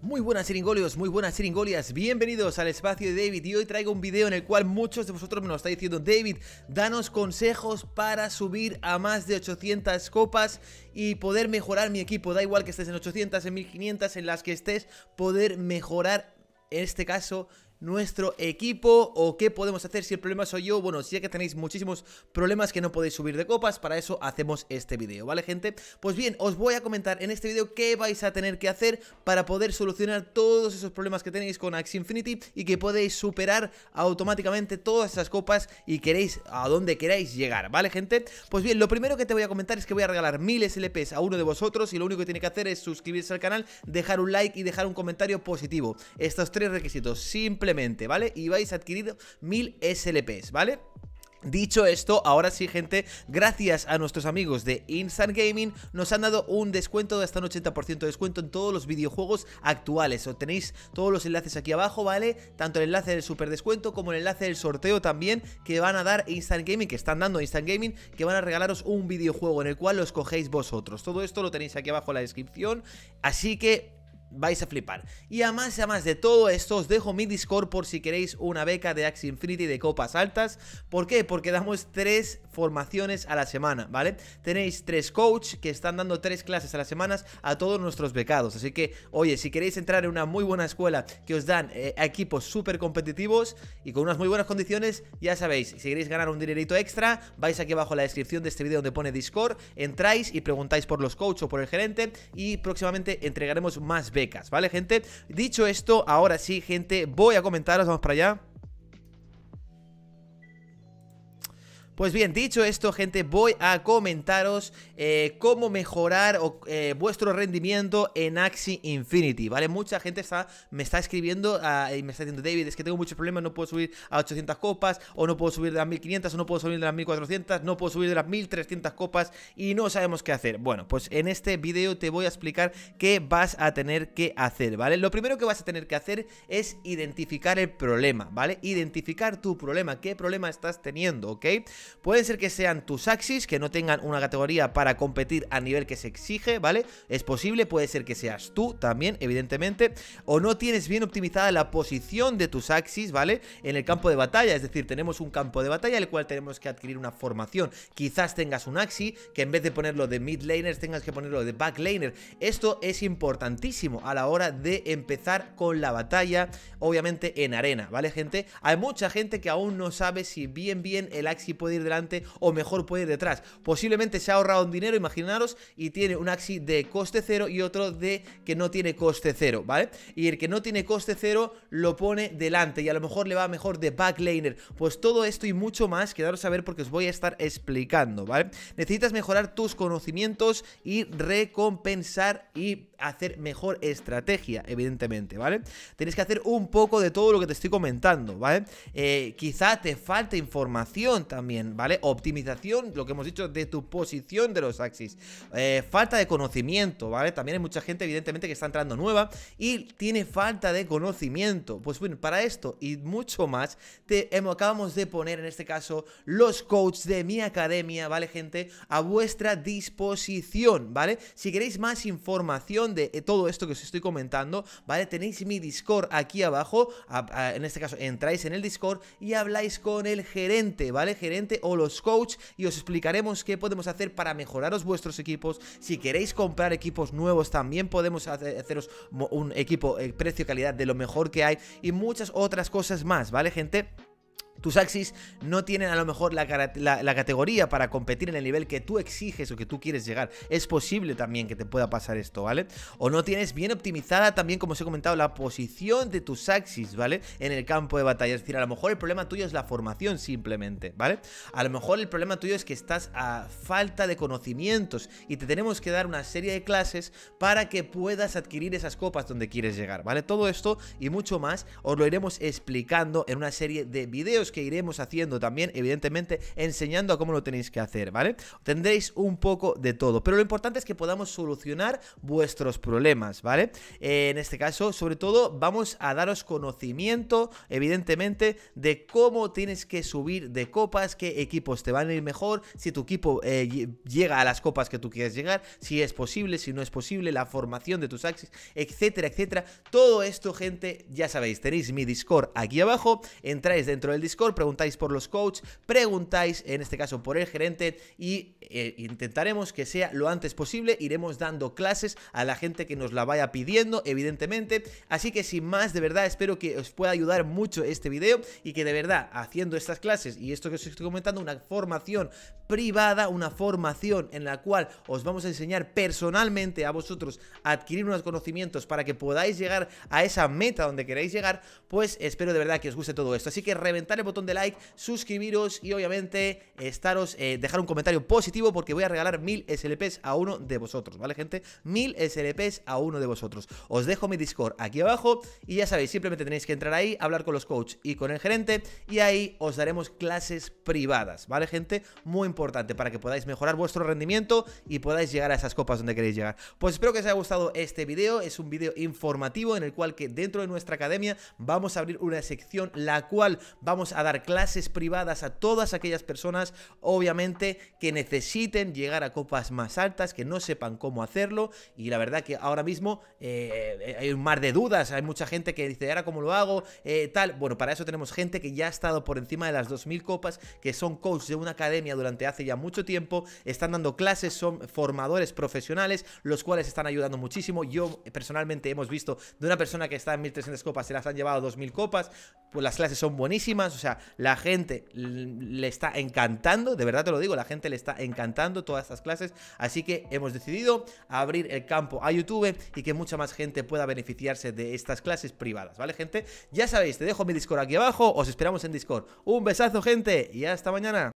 Muy buenas siringolios, muy buenas siringolias, bienvenidos al espacio de David y hoy traigo un video en el cual muchos de vosotros me lo estáis diciendo David, danos consejos para subir a más de 800 copas y poder mejorar mi equipo, da igual que estés en 800, en 1500, en las que estés, poder mejorar en este caso nuestro equipo o qué podemos hacer si el problema soy yo. Bueno, si ya que tenéis muchísimos problemas que no podéis subir de copas, para eso hacemos este vídeo, ¿vale gente? Pues bien, os voy a comentar en este vídeo qué vais a tener que hacer para poder solucionar todos esos problemas que tenéis con Axie Infinity y que podéis superar automáticamente todas esas copas y queréis a dónde queráis llegar, ¿vale gente? Pues bien, lo primero que te voy a comentar es que voy a regalar miles LPs a uno de vosotros y lo único que tiene que hacer es suscribirse al canal, dejar un like y dejar un comentario positivo. Estos tres requisitos, simple ¿vale? Y vais a adquirir 1000 SLPs, ¿vale? Dicho esto, ahora sí gente, gracias a nuestros amigos de Instant Gaming nos han dado un descuento de hasta un 80% de descuento en todos los videojuegos actuales. tenéis todos los enlaces aquí abajo, ¿vale? Tanto el enlace del super descuento como el enlace del sorteo también que van a dar Instant Gaming, que están dando Instant Gaming, que van a regalaros un videojuego en el cual lo escogéis vosotros. Todo esto lo tenéis aquí abajo en la descripción, así que vais a flipar. Y además, además de todo esto, os dejo mi Discord por si queréis una beca de Axie Infinity de copas altas. ¿Por qué? Porque damos tres formaciones a la semana, ¿vale? Tenéis tres coaches que están dando tres clases a la semana a todos nuestros becados. Así que, oye, si queréis entrar en una muy buena escuela que os dan eh, equipos súper competitivos y con unas muy buenas condiciones, ya sabéis, si queréis ganar un dinerito extra, vais aquí abajo a la descripción de este vídeo donde pone Discord, entráis y preguntáis por los coaches o por el gerente y próximamente entregaremos más becas ¿vale, gente? Dicho esto, ahora sí, gente, voy a comentaros, vamos para allá. Pues bien, dicho esto, gente, voy a comentaros eh, cómo mejorar eh, vuestro rendimiento en Axi Infinity, ¿vale? Mucha gente está, me está escribiendo ah, y me está diciendo, David, es que tengo muchos problemas, no puedo subir a 800 copas, o no puedo subir de las 1500, o no puedo subir de las 1400, no puedo subir de las 1300 copas y no sabemos qué hacer. Bueno, pues en este video te voy a explicar qué vas a tener que hacer, ¿vale? Lo primero que vas a tener que hacer es identificar el problema, ¿vale? Identificar tu problema, qué problema estás teniendo, ¿ok? Pueden ser que sean tus Axis, que no tengan una categoría para competir a nivel que se exige, ¿vale? Es posible, puede ser que seas tú también, evidentemente. O no tienes bien optimizada la posición de tus Axis, ¿vale? En el campo de batalla, es decir, tenemos un campo de batalla el cual tenemos que adquirir una formación. Quizás tengas un Axi que en vez de ponerlo de mid laner, tengas que ponerlo de back laner. Esto es importantísimo a la hora de empezar con la batalla, obviamente en arena, ¿vale, gente? Hay mucha gente que aún no sabe si bien bien el Axi puede delante o mejor puede ir detrás. Posiblemente se ha ahorrado un dinero, imaginaros, y tiene un axi de coste cero y otro de que no tiene coste cero, ¿vale? Y el que no tiene coste cero lo pone delante y a lo mejor le va mejor de backlaner. Pues todo esto y mucho más, quedaros a ver porque os voy a estar explicando, ¿vale? Necesitas mejorar tus conocimientos y recompensar y hacer mejor estrategia, evidentemente, ¿vale? Tienes que hacer un poco de todo lo que te estoy comentando, ¿vale? Eh, quizá te falte información también, ¿vale? Optimización, lo que hemos dicho, de tu posición de los axis. Eh, falta de conocimiento, ¿vale? También hay mucha gente, evidentemente, que está entrando nueva y tiene falta de conocimiento. Pues bueno, para esto y mucho más, te em, acabamos de poner, en este caso, los coaches de mi academia, ¿vale, gente? A vuestra disposición, ¿vale? Si queréis más información, de eh, todo esto que os estoy comentando, ¿vale? Tenéis mi Discord aquí abajo, en este caso entráis en el Discord y habláis con el gerente, ¿vale? Gerente o los coach y os explicaremos qué podemos hacer para mejoraros vuestros equipos. Si queréis comprar equipos nuevos también podemos haceros un equipo, eh, precio, calidad de lo mejor que hay y muchas otras cosas más, ¿vale, gente? Tus Axis no tienen a lo mejor la, categoría para competir en el nivel que tú exiges o que tú quieres llegar. Es posible también que te pueda pasar esto, ¿vale? O no tienes bien optimizada también, como os he comentado, la posición de tus Axis, ¿vale? En el campo de batalla. Es decir, a lo mejor el problema tuyo es la formación simplemente, ¿vale? A lo mejor el problema tuyo es que estás a falta de conocimientos y te tenemos que dar una serie de clases para que puedas adquirir esas copas donde quieres llegar, ¿vale? Todo esto y mucho más os lo iremos explicando en una serie de videos que iremos haciendo también, evidentemente, enseñando a cómo lo tenéis que hacer, ¿vale? Tendréis un poco de todo, pero lo importante es que podamos solucionar vuestros problemas, ¿vale? Eh, en este caso, sobre todo, vamos a daros conocimiento, evidentemente, de cómo tienes que subir de copas, qué equipos te van a ir mejor, si tu equipo eh, llega a las copas que tú quieres llegar, si es posible, si no es posible, la formación de tus axis, etcétera, etcétera. Todo esto, gente, ya sabéis, tenéis mi Discord aquí abajo, entráis dentro del Discord preguntáis por los coaches, preguntáis en este caso por el gerente y eh, intentaremos que sea lo antes posible. Iremos dando clases a la gente que nos la vaya pidiendo, evidentemente. Así que sin más, de verdad, espero que os pueda ayudar mucho este vídeo. y que de verdad, haciendo estas clases y esto que os estoy comentando, una formación privada, una formación en la cual os vamos a enseñar personalmente a vosotros a adquirir unos conocimientos para que podáis llegar a esa meta donde queráis llegar, pues espero de verdad que os guste todo esto. Así que reventaremos botón de like, suscribiros y obviamente estaros, eh, dejar un comentario positivo porque voy a regalar mil SLPs a uno de vosotros, ¿vale, gente? Mil SLPs a uno de vosotros. Os dejo mi Discord aquí abajo y ya sabéis, simplemente tenéis que entrar ahí, hablar con los coaches y con el gerente y ahí os daremos clases privadas, ¿vale, gente? Muy importante para que podáis mejorar vuestro rendimiento y podáis llegar a esas copas donde queréis llegar. Pues espero que os haya gustado este Vídeo, es un vídeo informativo en el cual que dentro de nuestra academia vamos a abrir una sección la cual vamos a a dar clases privadas a todas aquellas personas, obviamente, que necesiten llegar a copas más altas, que no sepan cómo hacerlo. Y la verdad que ahora mismo eh, eh, hay un mar de dudas, hay mucha gente que dice, ahora cómo lo hago, eh, tal. Bueno, para eso tenemos gente que ya ha estado por encima de las 2.000 copas, que son coaches de una academia durante hace ya mucho tiempo, están dando clases, son formadores profesionales, los cuales están ayudando muchísimo. Yo personalmente hemos visto de una persona que está en 1.300 copas, se las han llevado 2.000 copas, pues las clases son buenísimas, o sea, la gente le está encantando, de verdad te lo digo, la gente le está encantando todas estas clases, así que hemos decidido abrir el campo a YouTube y que mucha más gente pueda beneficiarse de estas clases privadas, ¿vale, gente? Ya sabéis, te dejo mi Discord aquí abajo, os esperamos en Discord. Un besazo, gente, y hasta mañana.